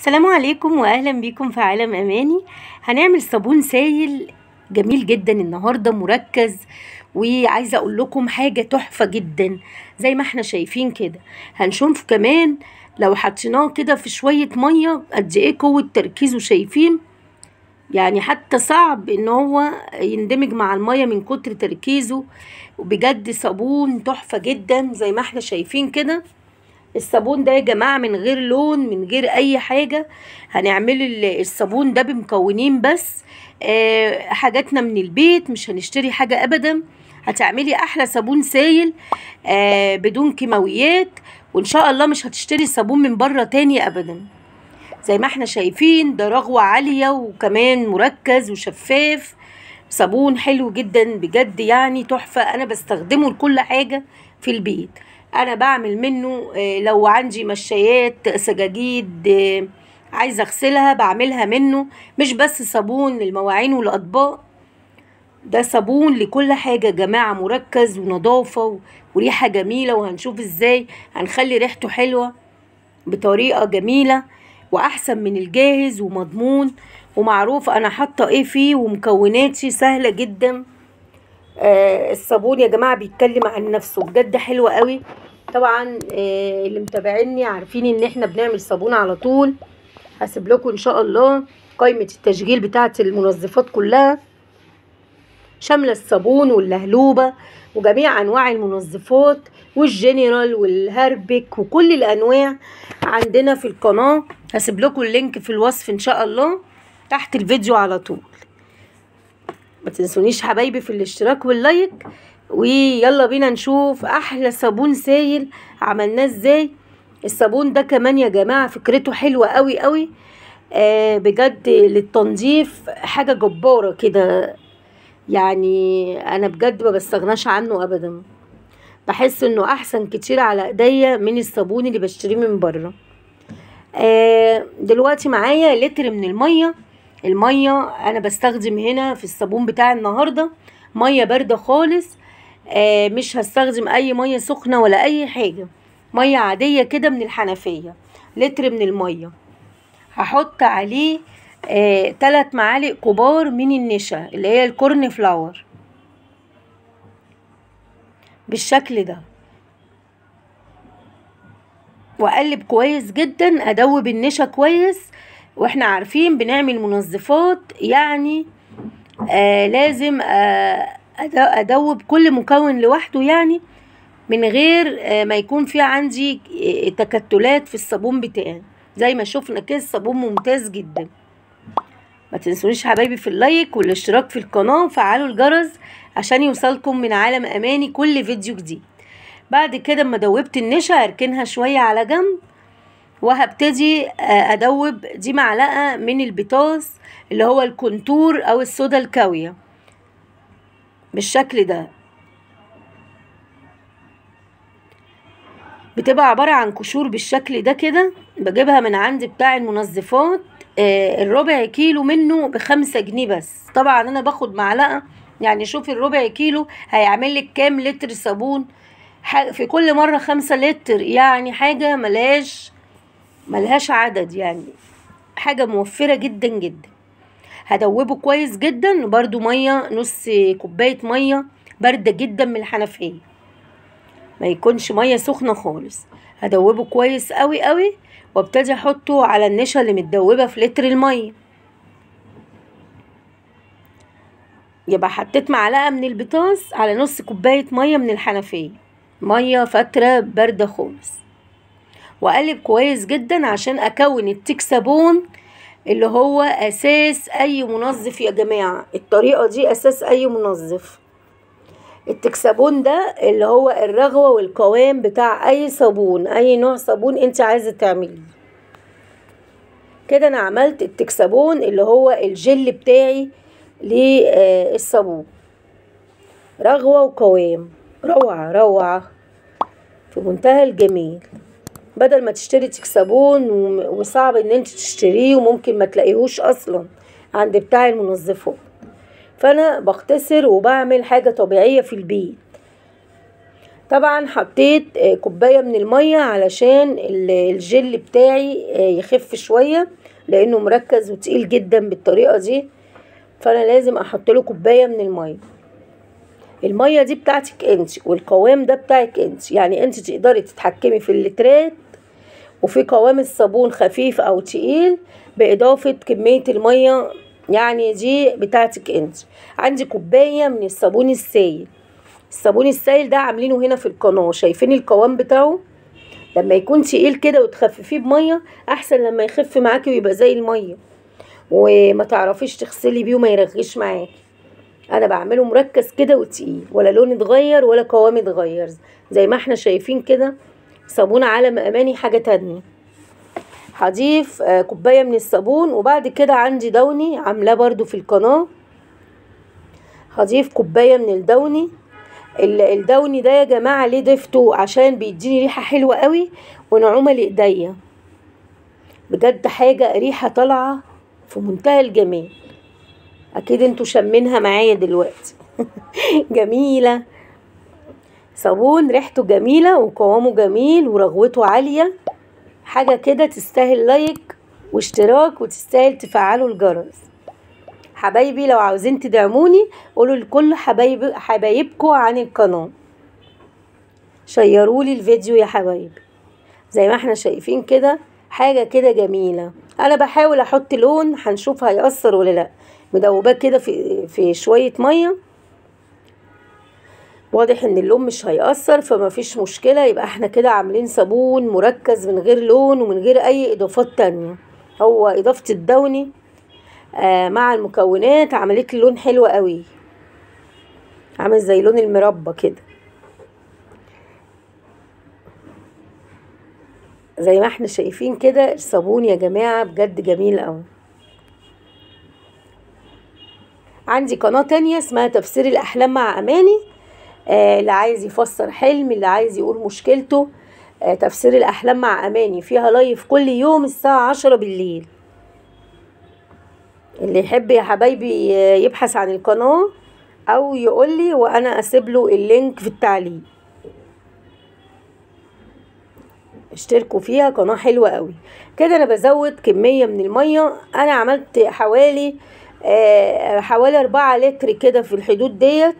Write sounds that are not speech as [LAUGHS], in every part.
السلام عليكم واهلا بيكم في عالم اماني هنعمل صابون سايل جميل جدا النهارده مركز وعايزه اقول لكم حاجه تحفه جدا زي ما احنا شايفين كده هنشوف كمان لو حطيناه كده في شويه ميه قد ايه قوه تركيزه شايفين يعني حتى صعب ان هو يندمج مع الميه من كتر تركيزه وبجد صابون تحفه جدا زي ما احنا شايفين كده الصابون ده يا جماعه من غير لون من غير اي حاجه هنعمل الصابون ده بمكونين بس آه، حاجاتنا من البيت مش هنشتري حاجه ابدا هتعملي احلى صابون سايل آه، بدون كيماويات وان شاء الله مش هتشتري صابون من بره تاني ابدا زي ما احنا شايفين ده رغوه عاليه وكمان مركز وشفاف صابون حلو جدا بجد يعني تحفه انا بستخدمه لكل حاجه في البيت انا بعمل منه آه، لو عندي مشايات سجاجيد آه، عايزه اغسلها بعملها منه مش بس صابون للمواعين والاطباق ده صابون لكل حاجه يا جماعه مركز ونضافه وريحه جميله وهنشوف ازاي هنخلي ريحته حلوه بطريقه جميله واحسن من الجاهز ومضمون ومعروف انا حاطه ايه فيه ومكوناتي سهله جدا آه الصابون يا جماعه بيتكلم عن نفسه بجد حلو قوي طبعا آه اللي متابعيني عارفين ان احنا بنعمل صابون على طول هسيب لكم ان شاء الله قائمه التشغيل بتاعه المنظفات كلها شامله الصابون واللهلوبه وجميع انواع المنظفات والجنرال والهربك وكل الانواع عندنا في القناه هسيب لكم اللينك في الوصف ان شاء الله تحت الفيديو على طول ما تنسونيش حبايبي في الاشتراك واللايك ويلا بينا نشوف احلى صابون سايل عملناه ازاي الصابون ده كمان يا جماعه فكرته حلوه قوي قوي آه بجد للتنظيف حاجه جباره كده يعني انا بجد ما بستغناش عنه ابدا بحس انه احسن كتير على ايديا من الصابون اللي بشتريه من بره آه دلوقتي معايا لتر من الميه المية انا بستخدم هنا في الصابون بتاع النهاردة مية باردة خالص آه مش هستخدم اي مية سخنة ولا اي حاجة مية عادية كده من الحنفية لتر من المية هحط عليه آه تلات معالق كبار من النشا اللي هي الكورن فلاور بالشكل ده واقلب كويس جدا ادوب النشا كويس واحنا عارفين بنعمل منظفات يعني آه لازم آه ادوب كل مكون لوحده يعني من غير آه ما يكون في عندي آه، تكتلات في الصابون بتاعي زي ما شفنا كده الصابون ممتاز جدا ما تنسونيش حبايبي في اللايك والاشتراك في القناة وفعلوا الجرس عشان يوصلكم من عالم اماني كل فيديو جديد بعد كده اما دوبت النشا اركنها شوية على جنب وهبتدي آه، ادوب دي معلقه من البطاس اللي هو الكونتور او الصودا الكاويه بالشكل ده بتبقى عباره عن قشور بالشكل ده كده بجيبها من عند بتاع المنظفات آه، الربع كيلو منه بخمسة جنيه بس طبعا انا باخد معلقه يعني شوفي الربع كيلو هيعمل لك كام لتر صابون في كل مره خمسة لتر يعني حاجه ملاش ملهاش عدد يعني حاجة موفرة جدا جدا هدوبه كويس جدا برضو مية نص كوباية مية باردة جدا من الحنفية ما يكونش مية سخنة خالص هدوبه كويس قوي قوي وابتدي احطه على النشا اللي متدوبة في لتر المية يبقى حطيت معلقة من البطاس على نص كوباية مية من الحنفية مية فترة باردة خالص واقلب كويس جدا عشان اكون التكسابون اللي هو اساس اي منظف يا جماعه الطريقه دي اساس اي منظف التكسابون ده اللي هو الرغوه والقوام بتاع اي صابون اي نوع صابون انت عايزه تعمليه كده انا عملت التكسابون اللي هو الجل بتاعي للصابون رغوه وقوام روعه روعه في منتهى الجميل بدل ما تشتري تكسبون وصعب ان انت تشتريه وممكن ما تلاقيهوش اصلا عند بتاع المنظفه فانا بختصر وبعمل حاجة طبيعية في البيت طبعا حطيت آه، كوباية من المية علشان الجل بتاعي آه، يخف شوية لانه مركز وتقيل جدا بالطريقة دي فانا لازم احط له كوباية من المية الميه دي بتاعتك انت والقوام ده بتاعك انت يعني انت تقدري تتحكمي في اللترات وفي قوام الصابون خفيف او تقيل باضافه كميه الميه يعني دي بتاعتك انت عندي كوبايه من الصابون السائل الصابون السائل ده عاملينه هنا في القناه شايفين القوام بتاعه لما يكون تقيل كده وتخففيه بميه احسن لما يخف معاكي ويبقى زي الميه وما تعرفيش تغسلي بيه وما يرغيش معاكي انا بعمله مركز كده وتقيل ولا لون اتغير ولا قوام اتغير زي ما احنا شايفين كده صابون عالم اماني حاجه تانية هضيف آه، كوبايه من الصابون وبعد كده عندي دوني عاملاه برده في القناه هضيف كوبايه من الدوني الدوني ده يا جماعه ليه ضفته عشان بيديني ريحه حلوه قوي ونعومه لايديا بجد حاجه ريحه طالعه في منتهى الجمال اكيد انتوا شامينها معايا دلوقتي [LAUGHS] جميله صابون ريحته جميله وقوامه جميل ورغوته عاليه حاجه كده تستاهل لايك واشتراك وتستاهل تفعلوا الجرس حبايبي لو عاوزين تدعموني قولوا لكل حبايب حبايبكو عن القناه شيرولي الفيديو يا حبايبي زي ما احنا شايفين كده حاجه كده جميله انا بحاول احط لون هنشوف هيأثر ولا لا مدوباه كده في في شويه ميه واضح ان اللون مش هيأثر فمفيش مشكله يبقى احنا كده عاملين صابون مركز من غير لون ومن غير اي اضافات تانية هو اضافه الدوني آه مع المكونات عملت لون حلو قوي عامل زي لون المربى كده زي ما احنا شايفين كده الصابون يا جماعه بجد جميل قوي عندي قناة تانية اسمها تفسير الأحلام مع أماني آه اللي عايز يفسر حلم اللي عايز يقول مشكلته آه تفسير الأحلام مع أماني فيها لايف كل يوم الساعة عشرة بالليل اللي يحب يا حبايبي آه، يبحث عن القناة أو يقولي وأنا أسيب له اللينك في التعليق اشتركوا فيها قناة حلوة قوي كده أنا بزود كمية من المية أنا عملت حوالي آه، حوالي أربعة لتر كده في الحدود ديت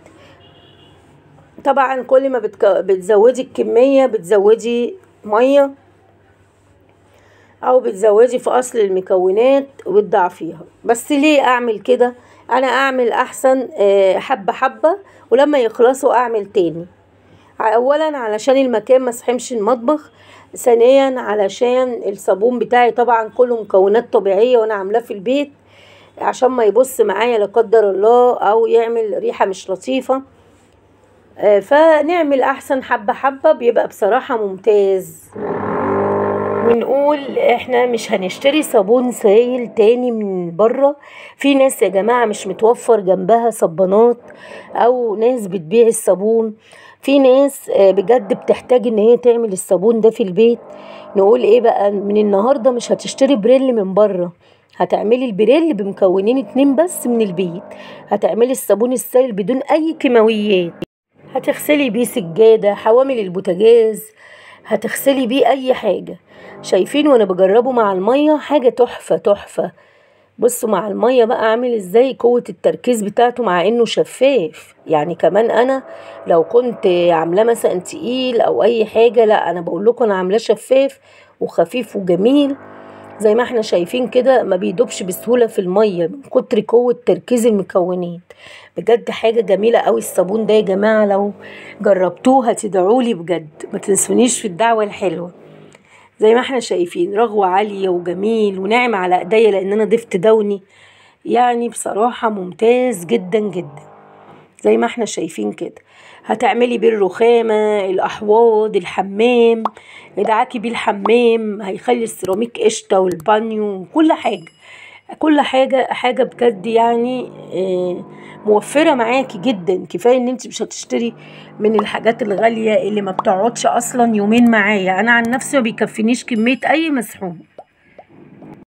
طبعا كل ما بتك... بتزودي الكمية بتزودي مية أو بتزودي في أصل المكونات وتضعفيها بس ليه أعمل كده أنا أعمل أحسن آه، حبة حبة ولما يخلصوا أعمل تاني أولا علشان المكان مسحمش المطبخ ثانيا علشان الصابون بتاعي طبعا كله مكونات طبيعية وأنا عاملاه في البيت عشان ما يبص معايا لا قدر الله او يعمل ريحه مش لطيفه آه، فنعمل احسن حبه حبه بيبقى بصراحه ممتاز ونقول احنا مش هنشتري صابون سايل تاني من بره في ناس يا جماعه مش متوفر جنبها صبانات او ناس بتبيع الصابون في ناس آه، بجد بتحتاج ان هي تعمل الصابون ده في البيت نقول ايه بقى من النهارده مش هتشتري بريل من بره هتعملي البريل بمكونين اتنين بس من البيت هتعملي الصابون السائل بدون اي كيماويات هتغسلي بيه سجادة حوامل البوتاجاز هتغسلي بيه اي حاجة شايفين وانا بجربه مع المية حاجة تحفة تحفة بصوا مع المية بقى عامل ازاي قوة التركيز بتاعته مع انه شفاف يعني كمان انا لو كنت عاملاه مثلا تقيل او اي حاجة لا انا بقول لكم انا عاملاه شفاف وخفيف وجميل زي ما احنا شايفين كده ما بيدوبش بسهولة في المية من كتر قوة تركيز المكونات بجد حاجة جميلة قوي الصابون ده يا جماعة لو جربتوه هتدعولي بجد ما تنسونيش في الدعوة الحلوة زي ما احنا شايفين رغوة عالية وجميل ونعم على ايديا لان انا ضفت دوني يعني بصراحة ممتاز جدا جدا زي ما احنا شايفين كده هتعملي بيه الرخامه الاحواض الحمام ادعكي بيه الحمام هيخلي السيراميك قشطه والبانيو كل حاجه كل حاجه حاجه بجد يعني آه، موفره معاكي جدا كفايه ان انت مش هتشتري من الحاجات الغاليه اللي ما بتقعدش اصلا يومين معايا انا عن نفسي ما بيكفينيش كميه اي مسحوق